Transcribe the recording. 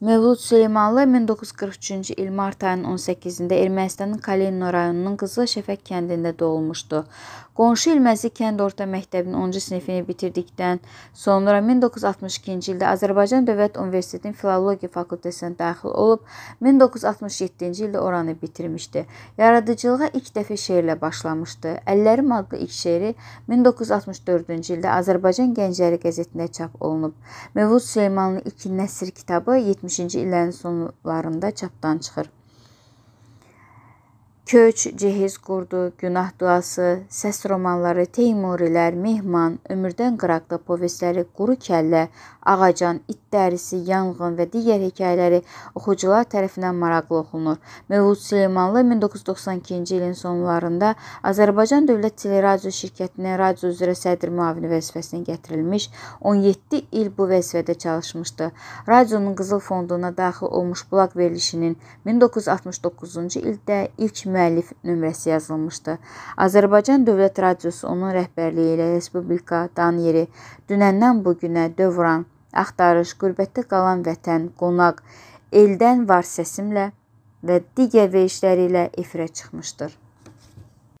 Mövlud Süleymanlı 1943-cü il mart ayının 18-də Ermənistanın Kalino rayonunun Qızıl Şəfəq kəndində doğulmuşdu. Qonşu ilməzi kənd orta məktəbinin 10-cu sinifini bitirdikdən sonra 1962-ci ildə Azərbaycan Dövlət Universitetinin Filologiya fakültəsinə daxil olub 1967-ci ildə oranı bitirmişdi. Yaradıcılığa ilk dəfə şeirlə başlamışdı. Əllərim adlı ilk şeiri 1964-cü ildə Azərbaycan Gəncləri qəzetində çap olunub. Mövlud Süleymanlının İki Nəsr kitabı 70 1970-ci illərin sonlarında çapdan çıxır. Köç, Cehiz qurdu, Günah duası, Səs romanları, Teymurilər, Mehman, Ömürdən qıraqda povestləri, Quru kəllə, Ağacan, İt dərisi, yanğın və digər hekayələri oxucular tərəfindən maraqlı oxunur. Mevlud Süleymanlı 1992-ci ilin sonlarında Azərbaycan Dövlət Teleradiosu şirkətinin radio üzrə sədr müavini vəzifəsinə gətirilmiş, 17 il bu vəzifədə çalışmışdı. Radionun Qızıl Fonduna daxil olmuş blok verilişinin 1969-cu ildə ilk müəllif nömrəsi yazılmışdı. Azərbaycan Dövlət Radiosu onun rəhbərliyi ilə respublika, dan yeri, dünəndən bu günə dövran Axtarış, qürbətdə qalan vətən, qonaq, eldən var səsimlə və digər verişləri ilə efirə çıxmışdır.